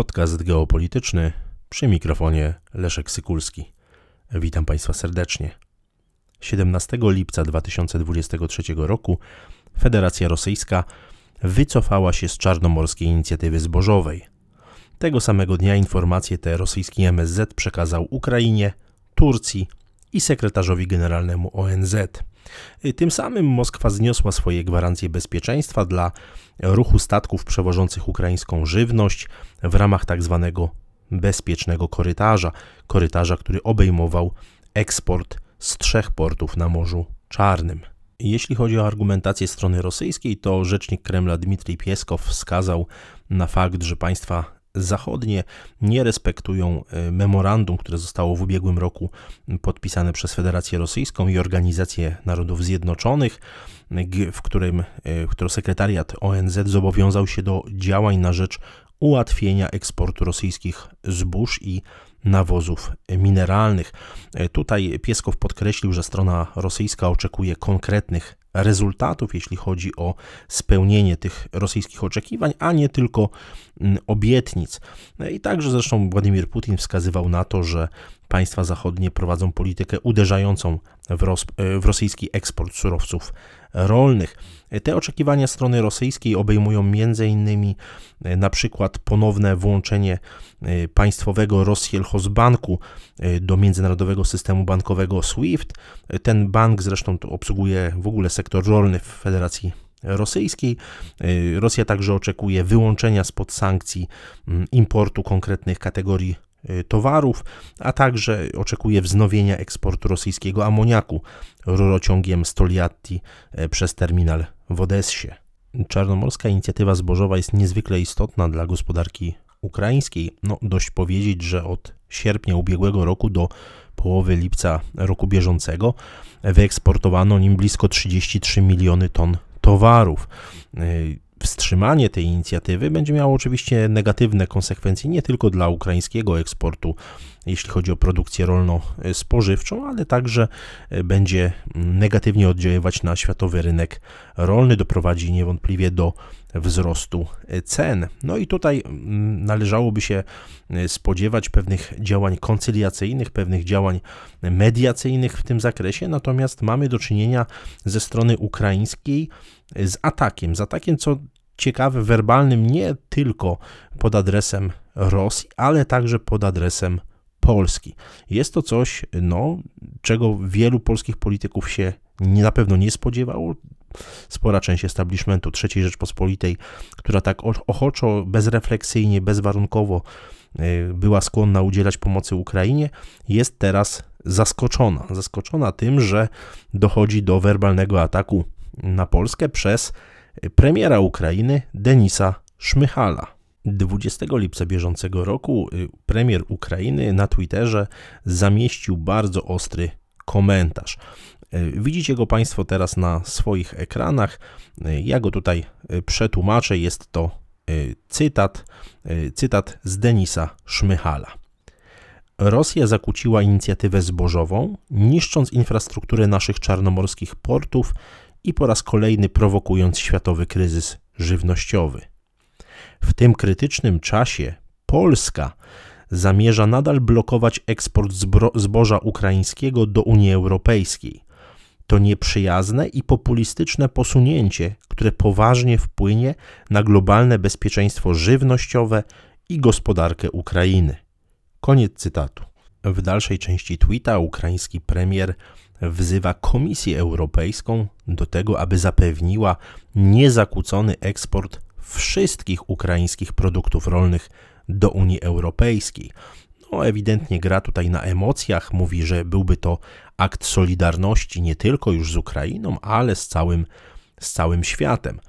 Podcast geopolityczny przy mikrofonie Leszek Sykulski. Witam Państwa serdecznie. 17 lipca 2023 roku Federacja Rosyjska wycofała się z czarnomorskiej inicjatywy zbożowej. Tego samego dnia informacje te rosyjski MSZ przekazał Ukrainie, Turcji i sekretarzowi generalnemu ONZ. Tym samym Moskwa zniosła swoje gwarancje bezpieczeństwa dla ruchu statków przewożących ukraińską żywność w ramach tzw. Tak bezpiecznego korytarza, korytarza, który obejmował eksport z trzech portów na Morzu Czarnym. Jeśli chodzi o argumentację strony rosyjskiej, to rzecznik Kremla Dmitrij Pieskow wskazał na fakt, że państwa zachodnie nie respektują e, memorandum, które zostało w ubiegłym roku podpisane przez Federację Rosyjską i Organizację Narodów Zjednoczonych, w którym, e, w sekretariat ONZ zobowiązał się do działań na rzecz ułatwienia eksportu rosyjskich zbóż i nawozów mineralnych. E, tutaj Pieskow podkreślił, że strona rosyjska oczekuje konkretnych rezultatów, jeśli chodzi o spełnienie tych rosyjskich oczekiwań, a nie tylko mm, obietnic. No I także zresztą Władimir Putin wskazywał na to, że państwa zachodnie prowadzą politykę uderzającą w, e, w rosyjski eksport surowców rolnych. Te oczekiwania strony rosyjskiej obejmują m.in. E, na przykład ponowne włączenie e, państwowego Banku do międzynarodowego systemu bankowego SWIFT. Ten bank zresztą obsługuje w ogóle sektor rolny w Federacji rosyjskiej. Rosja także oczekuje wyłączenia spod sankcji importu konkretnych kategorii Y, towarów, a także oczekuje wznowienia eksportu rosyjskiego amoniaku rurociągiem Stoliatti e, przez terminal w Odessie. Czarnomorska inicjatywa zbożowa jest niezwykle istotna dla gospodarki ukraińskiej. No, dość powiedzieć, że od sierpnia ubiegłego roku do połowy lipca roku bieżącego wyeksportowano nim blisko 33 miliony ton towarów. Y, wstrzymanie tej inicjatywy będzie miało oczywiście negatywne konsekwencje nie tylko dla ukraińskiego eksportu jeśli chodzi o produkcję rolno-spożywczą, ale także e, będzie negatywnie oddziaływać na światowy rynek rolny, doprowadzi niewątpliwie do wzrostu cen. No i tutaj należałoby się e, spodziewać pewnych działań koncyliacyjnych, pewnych działań mediacyjnych w tym zakresie, natomiast mamy do czynienia ze strony ukraińskiej e, z atakiem, z atakiem, co ciekawe, werbalnym nie tylko pod adresem Rosji, ale także pod adresem Polski. Jest to coś, no, czego wielu polskich polityków się nie, na pewno nie spodziewało. Spora część establishmentu III Rzeczpospolitej, która tak ochoczo, bezrefleksyjnie, bezwarunkowo e, była skłonna udzielać pomocy Ukrainie, jest teraz zaskoczona. Zaskoczona tym, że dochodzi do werbalnego ataku na Polskę przez premiera Ukrainy Denisa Szmychala. 20 lipca bieżącego roku y, premier Ukrainy na Twitterze zamieścił bardzo ostry komentarz. Y, widzicie go Państwo teraz na swoich ekranach. Y, ja go tutaj przetłumaczę. Jest to cytat, cytat z Denisa Szmychala. Rosja zakłóciła inicjatywę zbożową, niszcząc infrastrukturę naszych czarnomorskich portów i po raz kolejny prowokując światowy kryzys żywnościowy. W tym krytycznym czasie Polska zamierza nadal blokować eksport zboża ukraińskiego do Unii Europejskiej. To nieprzyjazne i populistyczne posunięcie, które poważnie wpłynie na globalne bezpieczeństwo żywnościowe i gospodarkę Ukrainy. Koniec cytatu. W dalszej części tweeta ukraiński premier wzywa Komisję Europejską do tego, aby zapewniła niezakłócony eksport wszystkich ukraińskich produktów rolnych do Unii Europejskiej. No, ewidentnie gra tutaj na emocjach, mówi, że byłby to akt solidarności nie tylko już z Ukrainą, ale z całym, z całym światem.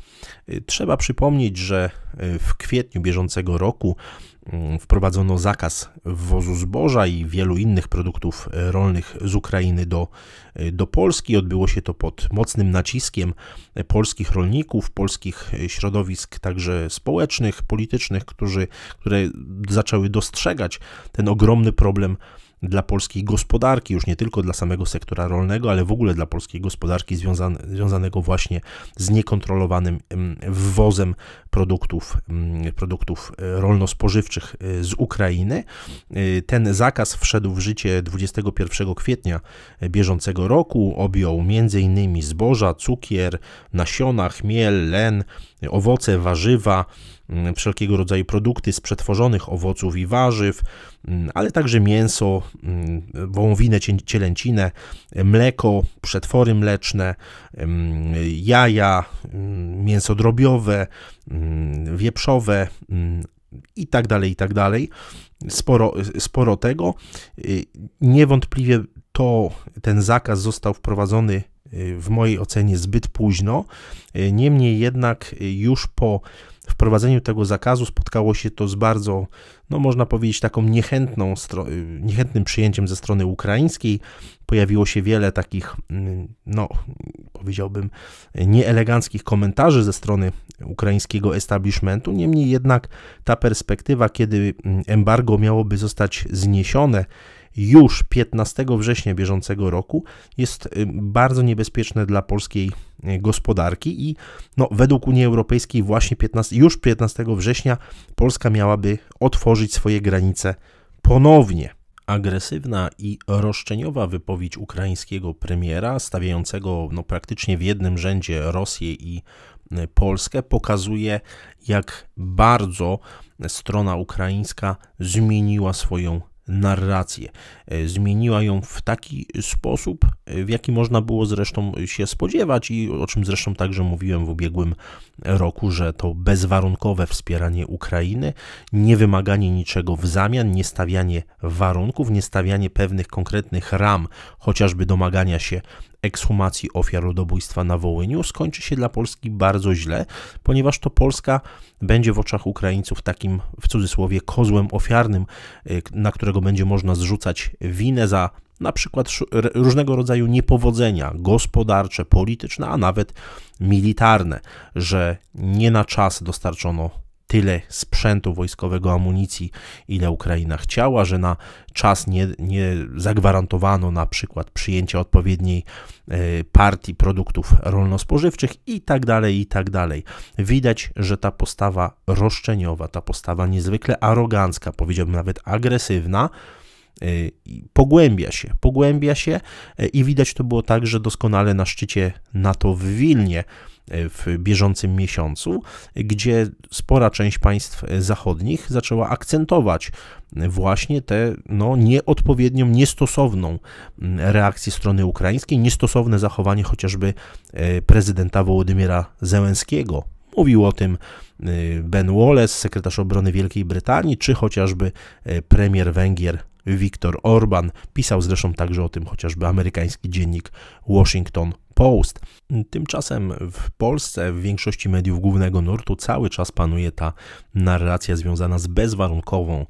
Y, trzeba przypomnieć, że y, w kwietniu bieżącego roku Mm, wprowadzono zakaz wwozu zboża i wielu innych produktów rolnych z Ukrainy do, y, do Polski. Odbyło się to pod mocnym naciskiem polskich rolników, polskich y, środowisk także społecznych, politycznych, którzy, które zaczęły dostrzegać ten ogromny problem dla polskiej gospodarki, już nie tylko dla samego sektora rolnego, ale w ogóle dla polskiej gospodarki związane, związanego właśnie z niekontrolowanym mm, wwozem produktów, mm, produktów e, rolno-spożywczych e, z Ukrainy. E, ten zakaz wszedł w życie 21 kwietnia bieżącego roku. Objął m.in. zboża, cukier, nasiona, chmiel, len, owoce, warzywa, mm, wszelkiego rodzaju produkty z przetworzonych owoców i warzyw, mm, ale także mięso, wołowinę, cielęcinę, mleko, przetwory mleczne, jaja, mięso drobiowe, Mm, wieprzowe mm, i tak dalej, i tak dalej. Sporo, sporo tego. Y, niewątpliwie to, ten zakaz został wprowadzony y, w mojej ocenie zbyt późno. Y, niemniej jednak już po wprowadzeniu tego zakazu spotkało się to z bardzo, no można powiedzieć, taką niechętną, niechętnym przyjęciem ze strony ukraińskiej. Pojawiło się wiele takich, mm, no powiedziałbym, nieeleganckich komentarzy ze strony ukraińskiego establishmentu. Niemniej jednak ta perspektywa, kiedy mm, embargo miałoby zostać zniesione, już 15 września bieżącego roku jest y, bardzo niebezpieczne dla polskiej y, gospodarki i no, według Unii Europejskiej właśnie 15, już 15 września Polska miałaby otworzyć swoje granice ponownie. Agresywna i roszczeniowa wypowiedź ukraińskiego premiera, stawiającego no, praktycznie w jednym rzędzie Rosję i y, Polskę, pokazuje, jak bardzo strona ukraińska zmieniła swoją narrację. E, zmieniła ją w taki sposób, e, w jaki można było zresztą się spodziewać i o czym zresztą także mówiłem w ubiegłym roku, że to bezwarunkowe wspieranie Ukrainy, nie wymaganie niczego w zamian, nie stawianie warunków, nie stawianie pewnych konkretnych ram, chociażby domagania się ekshumacji ofiar ludobójstwa na Wołyniu skończy się dla Polski bardzo źle, ponieważ to Polska będzie w oczach Ukraińców takim, w cudzysłowie, kozłem ofiarnym, y, na którego będzie można zrzucać winę za na przykład różnego rodzaju niepowodzenia gospodarcze, polityczne, a nawet militarne, że nie na czas dostarczono tyle sprzętu wojskowego, amunicji, ile Ukraina chciała, że na czas nie, nie zagwarantowano na przykład przyjęcia odpowiedniej e, partii produktów rolno-spożywczych i tak dalej, i tak dalej. Widać, że ta postawa roszczeniowa, ta postawa niezwykle arogancka, powiedziałbym nawet agresywna, E, pogłębia się, pogłębia się e, i widać to było także doskonale na szczycie NATO w Wilnie e, w bieżącym miesiącu, gdzie spora część państw zachodnich zaczęła akcentować właśnie tę no, nieodpowiednią, niestosowną reakcję strony ukraińskiej, niestosowne zachowanie chociażby prezydenta Wołodymyra Zełenskiego. Mówił o tym Ben Wallace, sekretarz obrony Wielkiej Brytanii, czy chociażby premier Węgier Viktor Orban. Pisał zresztą także o tym chociażby amerykański dziennik Washington Post. Tymczasem w Polsce, w większości mediów głównego nurtu, cały czas panuje ta narracja związana z bezwarunkową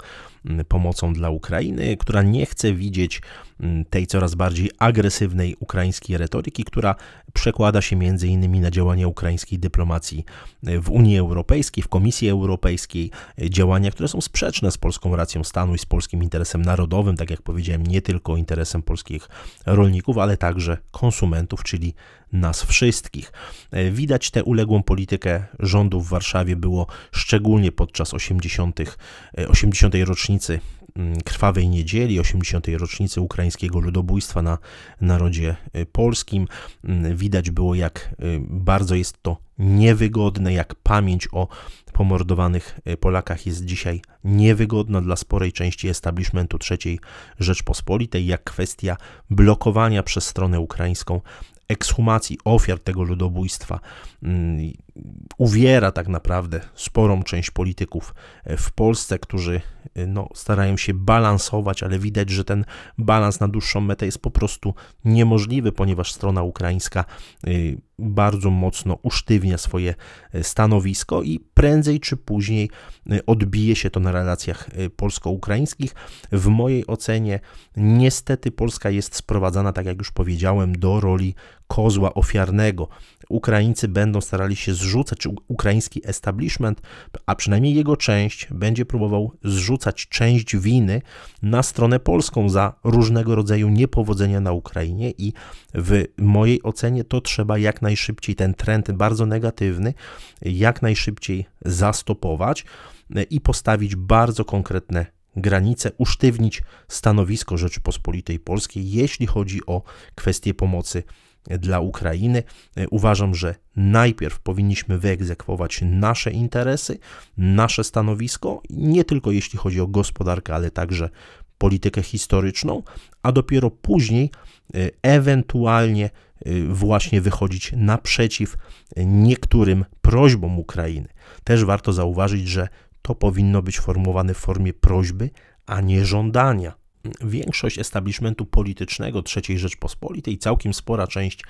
pomocą dla Ukrainy, która nie chce widzieć Mm, tej coraz bardziej agresywnej ukraińskiej retoryki, która przekłada się między innymi na działania ukraińskiej dyplomacji e, w Unii Europejskiej, w Komisji Europejskiej, e, działania, które są sprzeczne z polską racją stanu i z polskim interesem narodowym, tak jak powiedziałem, nie tylko interesem polskich rolników, ale także konsumentów, czyli nas wszystkich. E, widać tę uległą politykę rządu w Warszawie było szczególnie podczas 80. 80. rocznicy Mm, krwawej Niedzieli, 80. rocznicy ukraińskiego ludobójstwa na narodzie y, polskim. Mm, widać było, jak y, bardzo jest to niewygodne, jak pamięć o pomordowanych y, Polakach jest dzisiaj niewygodna dla sporej części establishmentu III Rzeczpospolitej, jak kwestia blokowania przez stronę ukraińską ekshumacji ofiar tego ludobójstwa mm, uwiera tak naprawdę sporą część polityków e, w Polsce, którzy e, no, starają się balansować, ale widać, że ten balans na dłuższą metę jest po prostu niemożliwy, ponieważ strona ukraińska e, bardzo mocno usztywnia swoje stanowisko i prędzej czy później odbije się to na relacjach polsko-ukraińskich. W mojej ocenie niestety Polska jest sprowadzana, tak jak już powiedziałem, do roli kozła ofiarnego. Ukraińcy będą starali się zrzucać, czy ukraiński establishment, a przynajmniej jego część, będzie próbował zrzucać część winy na stronę polską za różnego rodzaju niepowodzenia na Ukrainie i w mojej ocenie to trzeba jak najszybciej ten trend bardzo negatywny jak najszybciej zastopować e, i postawić bardzo konkretne granice, usztywnić stanowisko Rzeczypospolitej Polskiej, jeśli chodzi o kwestie pomocy dla Ukrainy. E, uważam, że najpierw powinniśmy wyegzekwować nasze interesy, nasze stanowisko, nie tylko jeśli chodzi o gospodarkę, ale także politykę historyczną, a dopiero później e, ewentualnie e, właśnie wychodzić naprzeciw niektórym prośbom Ukrainy. Też warto zauważyć, że to powinno być formułowane w formie prośby, a nie żądania większość establishmentu politycznego III Rzeczpospolitej, całkiem spora część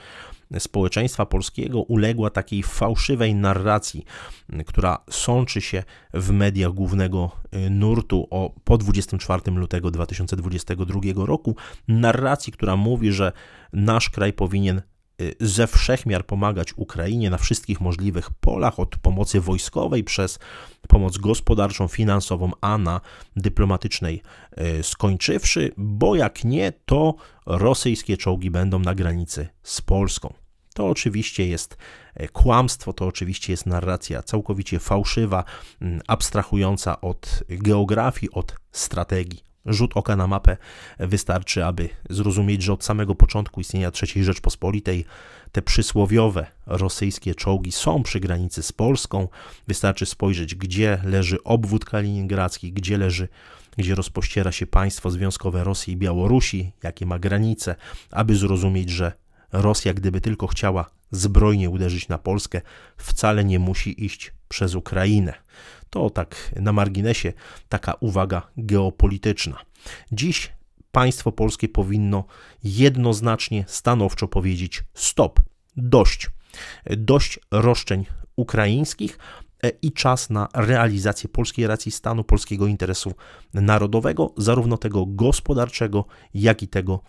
społeczeństwa polskiego uległa takiej fałszywej narracji, która sączy się w mediach głównego y, nurtu o, po 24 lutego 2022 roku. Narracji, która mówi, że nasz kraj powinien Y, ze wszechmiar pomagać Ukrainie na wszystkich możliwych polach, od pomocy wojskowej przez pomoc gospodarczą, finansową, a na dyplomatycznej y, skończywszy, bo jak nie, to rosyjskie czołgi będą na granicy z Polską. To oczywiście jest y, kłamstwo, to oczywiście jest narracja całkowicie fałszywa, abstrahująca od geografii, od strategii. Rzut oka na mapę wystarczy, aby zrozumieć, że od samego początku istnienia III Rzeczpospolitej te przysłowiowe rosyjskie czołgi są przy granicy z Polską. Wystarczy spojrzeć, gdzie leży obwód kaliningradzki, gdzie leży gdzie rozpościera się państwo związkowe Rosji i Białorusi, jakie ma granice, aby zrozumieć, że Rosja, gdyby tylko chciała zbrojnie uderzyć na Polskę, wcale nie musi iść przez Ukrainę. To tak na marginesie taka uwaga geopolityczna. Dziś państwo polskie powinno jednoznacznie, stanowczo powiedzieć: stop, dość. Dość roszczeń ukraińskich, e, i czas na realizację polskiej racji stanu, polskiego interesu narodowego, zarówno tego gospodarczego, jak i tego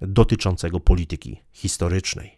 dotyczącego polityki historycznej.